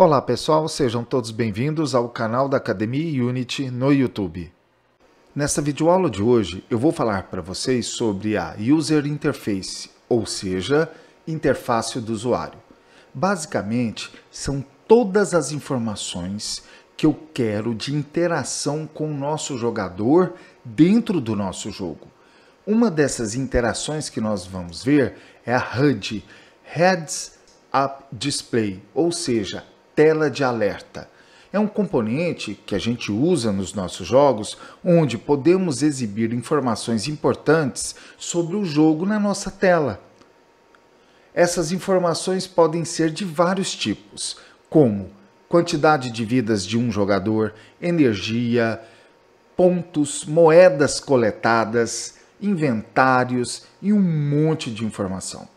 Olá pessoal, sejam todos bem-vindos ao canal da Academia Unity no YouTube. Nessa videoaula de hoje eu vou falar para vocês sobre a User Interface, ou seja, interface do usuário. Basicamente, são todas as informações que eu quero de interação com o nosso jogador dentro do nosso jogo. Uma dessas interações que nós vamos ver é a HUD, Heads Up Display, ou seja, tela de alerta. É um componente que a gente usa nos nossos jogos, onde podemos exibir informações importantes sobre o jogo na nossa tela. Essas informações podem ser de vários tipos, como quantidade de vidas de um jogador, energia, pontos, moedas coletadas, inventários e um monte de informação.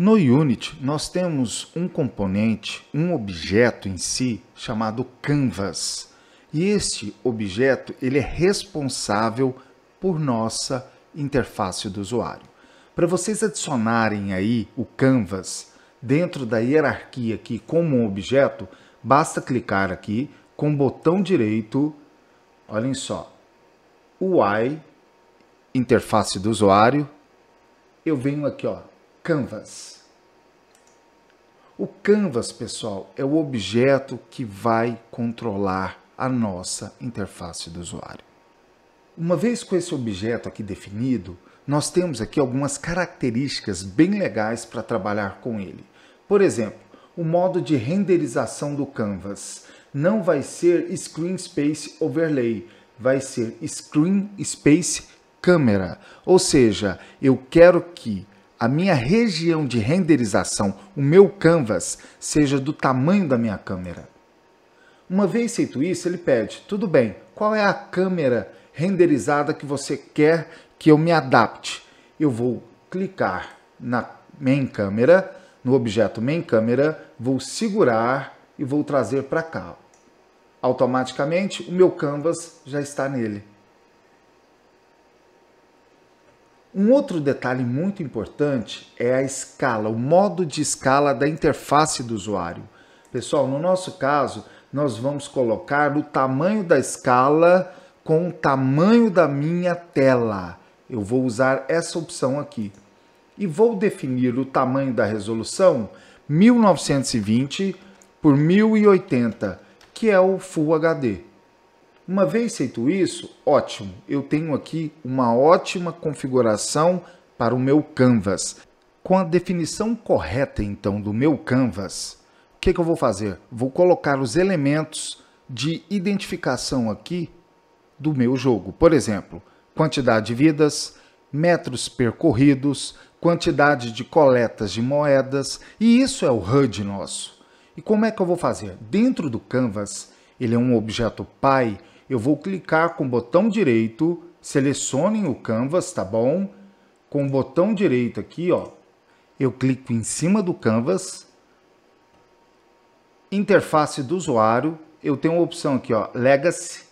No Unity, nós temos um componente, um objeto em si, chamado Canvas. E este objeto ele é responsável por nossa interface do usuário. Para vocês adicionarem aí o Canvas dentro da hierarquia aqui como um objeto, basta clicar aqui com o botão direito, olhem só, UI, interface do usuário, eu venho aqui ó, canvas. O canvas, pessoal, é o objeto que vai controlar a nossa interface do usuário. Uma vez com esse objeto aqui definido, nós temos aqui algumas características bem legais para trabalhar com ele. Por exemplo, o modo de renderização do canvas não vai ser Screen Space Overlay, vai ser Screen Space camera, Ou seja, eu quero que a minha região de renderização, o meu canvas, seja do tamanho da minha câmera. Uma vez feito isso, ele pede: tudo bem, qual é a câmera renderizada que você quer que eu me adapte? Eu vou clicar na main câmera, no objeto main câmera, vou segurar e vou trazer para cá. Automaticamente o meu canvas já está nele. Um outro detalhe muito importante é a escala, o modo de escala da interface do usuário. Pessoal, no nosso caso, nós vamos colocar o tamanho da escala com o tamanho da minha tela. Eu vou usar essa opção aqui. E vou definir o tamanho da resolução 1920 por 1080, que é o Full HD. Uma vez feito isso, ótimo, eu tenho aqui uma ótima configuração para o meu canvas. Com a definição correta então do meu canvas, o que, que eu vou fazer? Vou colocar os elementos de identificação aqui do meu jogo. Por exemplo, quantidade de vidas, metros percorridos, quantidade de coletas de moedas, e isso é o HUD nosso. E como é que eu vou fazer? Dentro do Canvas, ele é um objeto pai eu vou clicar com o botão direito, selecionem o canvas, tá bom? Com o botão direito aqui, ó, eu clico em cima do canvas, interface do usuário, eu tenho uma opção aqui, ó, legacy,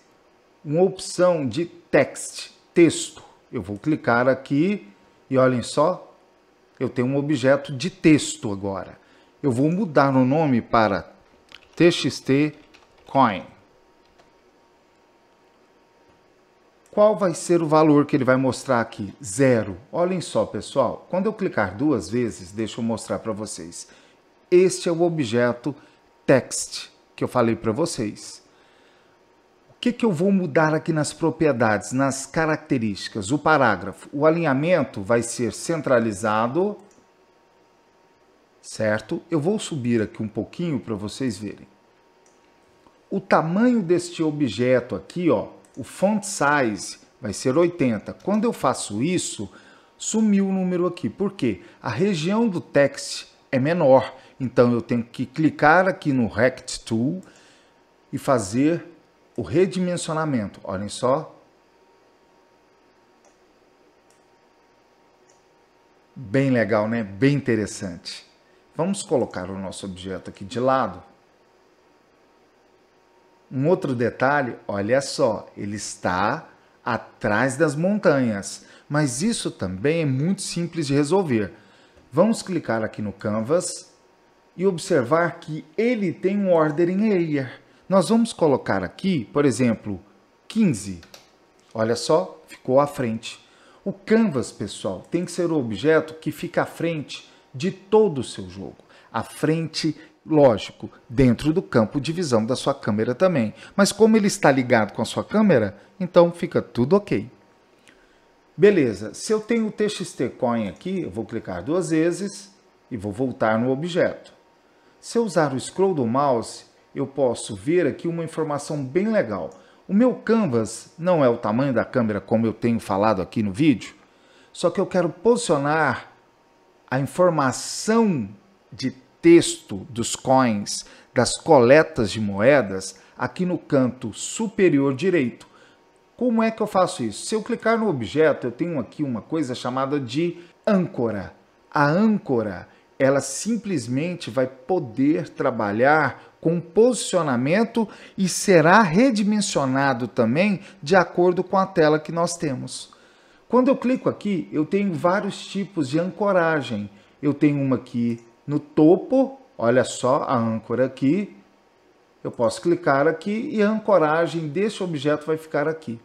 uma opção de text, texto. Eu vou clicar aqui e olhem só, eu tenho um objeto de texto agora. Eu vou mudar o nome para TXT Coin. Qual vai ser o valor que ele vai mostrar aqui? Zero. Olhem só, pessoal. Quando eu clicar duas vezes, deixa eu mostrar para vocês. Este é o objeto text que eu falei para vocês. O que, que eu vou mudar aqui nas propriedades, nas características? O parágrafo. O alinhamento vai ser centralizado, certo? Eu vou subir aqui um pouquinho para vocês verem. O tamanho deste objeto aqui, ó, o font size vai ser 80. Quando eu faço isso, sumiu o número aqui. Por quê? A região do text é menor. Então eu tenho que clicar aqui no Rect Tool e fazer o redimensionamento. Olhem só. Bem legal, né? Bem interessante. Vamos colocar o nosso objeto aqui de lado. Um outro detalhe, olha só, ele está atrás das montanhas, mas isso também é muito simples de resolver. Vamos clicar aqui no Canvas e observar que ele tem um Ordering Layer. Nós vamos colocar aqui, por exemplo, 15. Olha só, ficou à frente. O Canvas, pessoal, tem que ser o objeto que fica à frente de todo o seu jogo, à frente lógico, dentro do campo de visão da sua câmera também. Mas como ele está ligado com a sua câmera, então fica tudo ok. Beleza, se eu tenho o TXT Coin aqui, eu vou clicar duas vezes e vou voltar no objeto. Se eu usar o scroll do mouse, eu posso ver aqui uma informação bem legal. O meu canvas não é o tamanho da câmera como eu tenho falado aqui no vídeo, só que eu quero posicionar a informação de texto dos coins das coletas de moedas, aqui no canto superior direito. Como é que eu faço isso? Se eu clicar no objeto, eu tenho aqui uma coisa chamada de âncora. A âncora, ela simplesmente vai poder trabalhar com posicionamento e será redimensionado também de acordo com a tela que nós temos. Quando eu clico aqui, eu tenho vários tipos de ancoragem. Eu tenho uma aqui no topo, olha só a âncora aqui. Eu posso clicar aqui e a ancoragem desse objeto vai ficar aqui.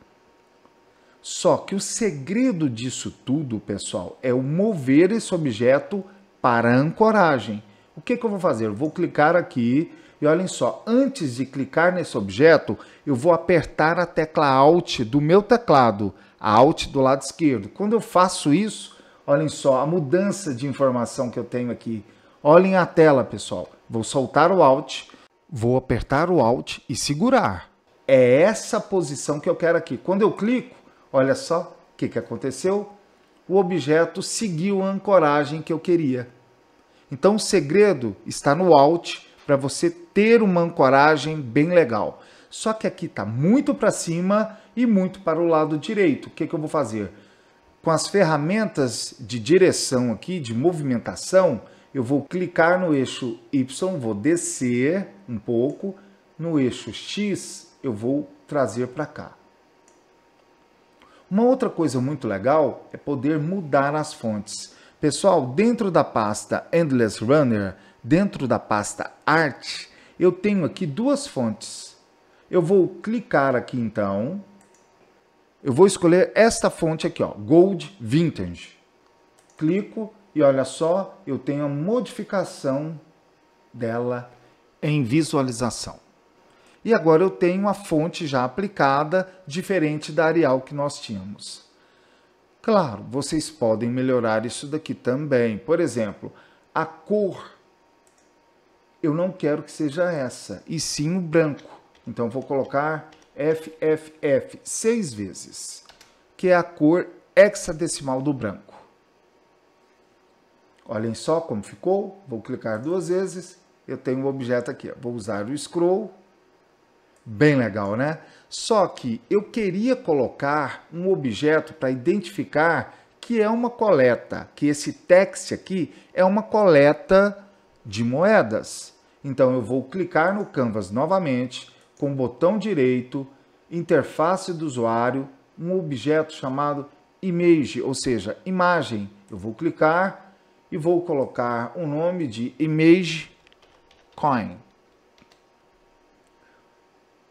Só que o segredo disso tudo, pessoal, é o mover esse objeto para a ancoragem. O que, que eu vou fazer? Eu vou clicar aqui e olhem só, antes de clicar nesse objeto, eu vou apertar a tecla Alt do meu teclado, Alt do lado esquerdo. Quando eu faço isso, olhem só a mudança de informação que eu tenho aqui. Olhem a tela, pessoal. Vou soltar o Alt, vou apertar o Alt e segurar. É essa posição que eu quero aqui. Quando eu clico, olha só o que, que aconteceu. O objeto seguiu a ancoragem que eu queria. Então o segredo está no Alt para você ter uma ancoragem bem legal. Só que aqui está muito para cima e muito para o lado direito. O que, que eu vou fazer? Com as ferramentas de direção aqui, de movimentação, eu vou clicar no eixo Y, vou descer um pouco, no eixo X eu vou trazer para cá. Uma outra coisa muito legal é poder mudar as fontes. Pessoal, dentro da pasta Endless Runner, dentro da pasta Art, eu tenho aqui duas fontes. Eu vou clicar aqui então, eu vou escolher esta fonte aqui, ó, Gold Vintage. Clico, e olha só, eu tenho a modificação dela em visualização. E agora eu tenho a fonte já aplicada, diferente da Arial que nós tínhamos. Claro, vocês podem melhorar isso daqui também. Por exemplo, a cor eu não quero que seja essa, e sim o branco. Então vou colocar FFF seis vezes, que é a cor hexadecimal do branco. Olhem só como ficou. Vou clicar duas vezes. Eu tenho um objeto aqui. Vou usar o scroll. Bem legal, né? Só que eu queria colocar um objeto para identificar que é uma coleta, que esse text aqui é uma coleta de moedas. Então eu vou clicar no Canvas novamente, com o botão direito, interface do usuário, um objeto chamado image, ou seja, imagem. Eu vou clicar, e vou colocar o nome de Image Coin.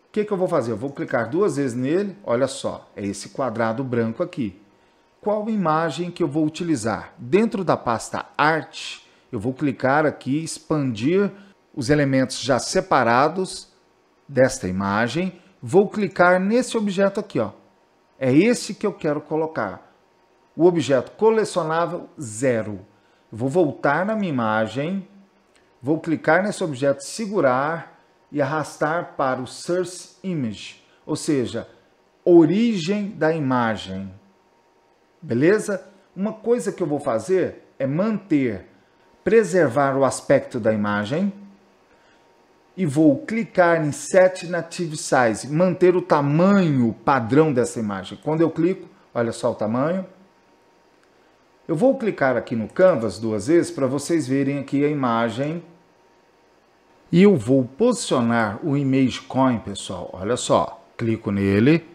O que, que eu vou fazer? Eu vou clicar duas vezes nele, olha só, é esse quadrado branco aqui. Qual imagem que eu vou utilizar? Dentro da pasta Arte, eu vou clicar aqui, expandir os elementos já separados desta imagem. Vou clicar nesse objeto aqui, ó. É esse que eu quero colocar. O objeto colecionável zero. Vou voltar na minha imagem, vou clicar nesse objeto, segurar e arrastar para o Source Image, ou seja, origem da imagem. Beleza? Uma coisa que eu vou fazer é manter, preservar o aspecto da imagem e vou clicar em Set Native Size, manter o tamanho padrão dessa imagem. Quando eu clico, olha só o tamanho, eu vou clicar aqui no Canvas duas vezes para vocês verem aqui a imagem. E eu vou posicionar o Image Coin, pessoal. Olha só, clico nele,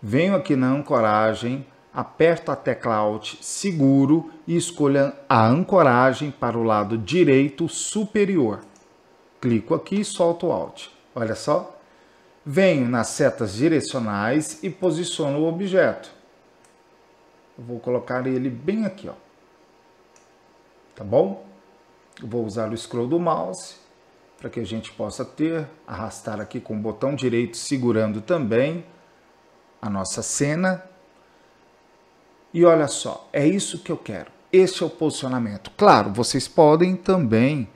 venho aqui na ancoragem, aperto a tecla Alt seguro e escolha a ancoragem para o lado direito superior. Clico aqui e solto o Alt. Olha só. Venho nas setas direcionais e posiciono o objeto. Eu vou colocar ele bem aqui, ó. Tá bom? Eu vou usar o scroll do mouse para que a gente possa ter, arrastar aqui com o botão direito segurando também a nossa cena. E olha só, é isso que eu quero. Este é o posicionamento. Claro, vocês podem também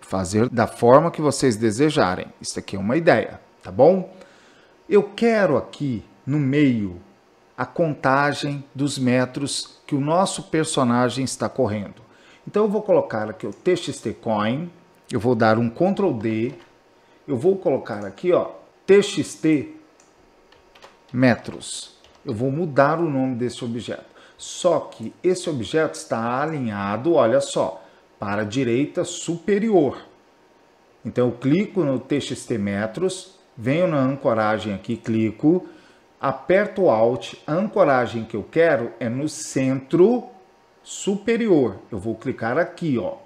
fazer da forma que vocês desejarem. Isso aqui é uma ideia, tá bom? Eu quero aqui no meio a contagem dos metros que o nosso personagem está correndo. Então eu vou colocar aqui o TXT Coin, eu vou dar um Ctrl D, eu vou colocar aqui ó, TXT metros. Eu vou mudar o nome desse objeto. Só que esse objeto está alinhado, olha só, para a direita superior. Então eu clico no TXT metros, venho na ancoragem aqui, clico, aperto Alt, a ancoragem que eu quero é no centro superior. Eu vou clicar aqui, ó.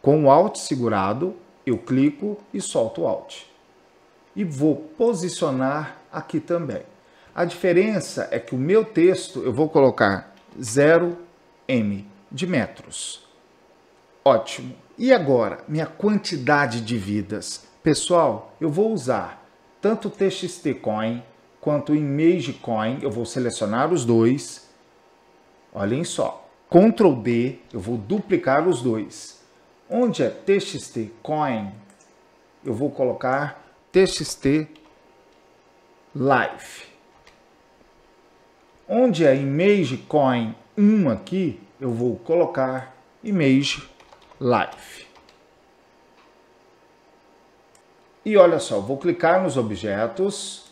Com o Alt segurado, eu clico e solto o Alt. E vou posicionar aqui também. A diferença é que o meu texto eu vou colocar 0m de metros. Ótimo. E agora, minha quantidade de vidas. Pessoal, eu vou usar tanto TXT Coin quanto image coin, eu vou selecionar os dois. Olhem só, Ctrl D, eu vou duplicar os dois. Onde é txt coin, eu vou colocar txt live. Onde é image coin 1 aqui, eu vou colocar image live. E olha só, vou clicar nos objetos,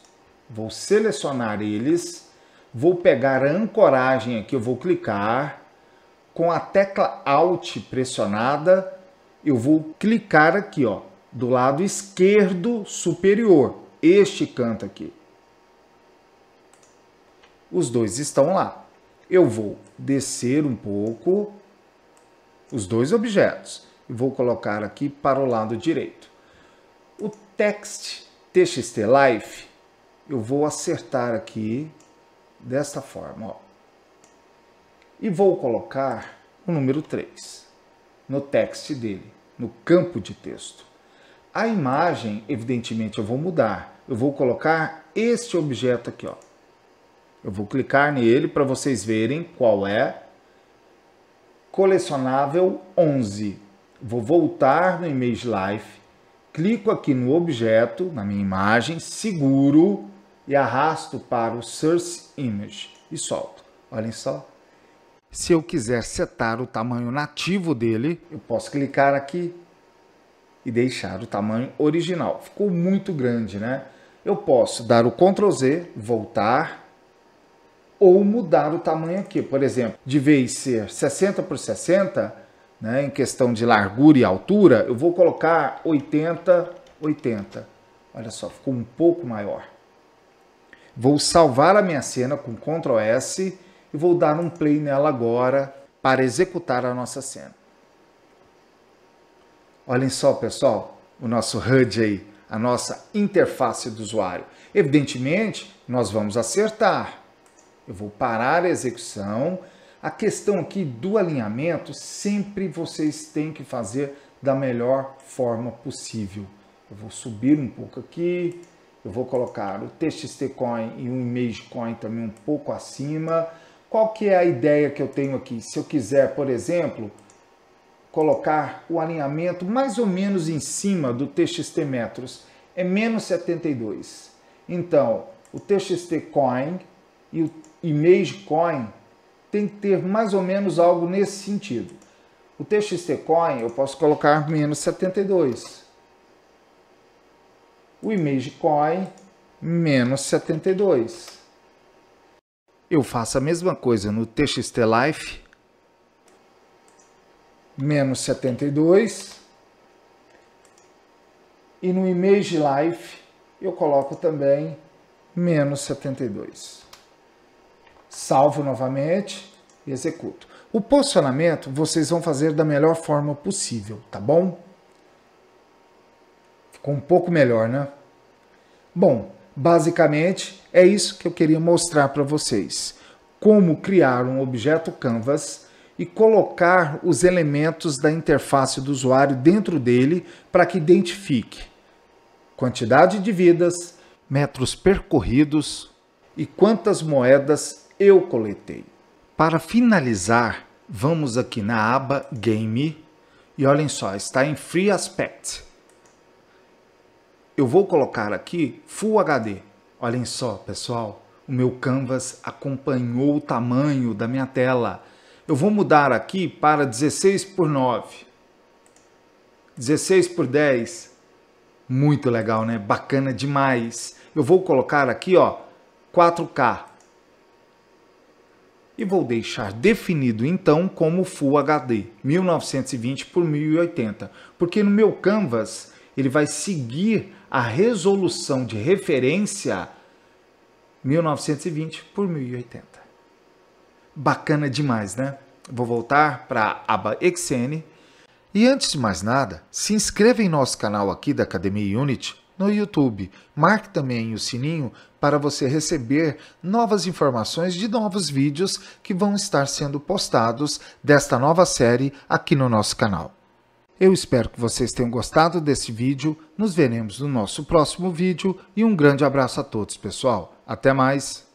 vou selecionar eles, vou pegar a ancoragem aqui, eu vou clicar, com a tecla Alt pressionada, eu vou clicar aqui, ó, do lado esquerdo superior, este canto aqui. Os dois estão lá. Eu vou descer um pouco os dois objetos e vou colocar aqui para o lado direito. O text TXT Life eu vou acertar aqui desta forma, ó. E vou colocar o número 3 no text dele, no campo de texto. A imagem, evidentemente, eu vou mudar. Eu vou colocar este objeto aqui, ó. Eu vou clicar nele para vocês verem qual é. Colecionável 11. Vou voltar no Image Life, clico aqui no objeto, na minha imagem, seguro e arrasto para o Source Image e solto. Olhem só. Se eu quiser setar o tamanho nativo dele, eu posso clicar aqui e deixar o tamanho original. Ficou muito grande, né? Eu posso dar o Ctrl Z, voltar, ou mudar o tamanho aqui. Por exemplo, de vez ser 60 por 60, né, em questão de largura e altura, eu vou colocar 80, 80. Olha só, ficou um pouco maior. Vou salvar a minha cena com Ctrl S e vou dar um play nela agora para executar a nossa cena. Olhem só, pessoal, o nosso HUD aí, a nossa interface do usuário. Evidentemente, nós vamos acertar. Eu vou parar a execução. A questão aqui do alinhamento, sempre vocês têm que fazer da melhor forma possível. Eu vou subir um pouco aqui, eu vou colocar o TXT Coin e um Image Coin também um pouco acima. Qual que é a ideia que eu tenho aqui? Se eu quiser, por exemplo, colocar o alinhamento mais ou menos em cima do TXT metros, é menos 72. Então, o TXT Coin e o Image Coin tem que ter mais ou menos algo nesse sentido. O TXT Coin eu posso colocar menos 72 o ImageCoin menos 72. Eu faço a mesma coisa no TXTLife, menos 72. E no ImageLife eu coloco também menos 72. Salvo novamente e executo. O posicionamento vocês vão fazer da melhor forma possível, tá bom? Ficou um pouco melhor, né? Bom, basicamente é isso que eu queria mostrar para vocês. Como criar um objeto Canvas e colocar os elementos da interface do usuário dentro dele para que identifique quantidade de vidas, metros percorridos e quantas moedas eu coletei. Para finalizar, vamos aqui na aba Game e olhem só, está em Free Aspect eu vou colocar aqui Full HD. Olhem só, pessoal, o meu canvas acompanhou o tamanho da minha tela. Eu vou mudar aqui para 16 por 9. 16 por 10. Muito legal, né? Bacana demais. Eu vou colocar aqui, ó, 4K. E vou deixar definido então como Full HD, 1920 por 1080, porque no meu canvas ele vai seguir a resolução de referência 1920 por 1080. Bacana demais, né? Vou voltar para a aba Exene e antes de mais nada, se inscreva em nosso canal aqui da Academia Unity no YouTube. Marque também o sininho para você receber novas informações de novos vídeos que vão estar sendo postados desta nova série aqui no nosso canal. Eu espero que vocês tenham gostado desse vídeo, nos veremos no nosso próximo vídeo e um grande abraço a todos, pessoal. Até mais!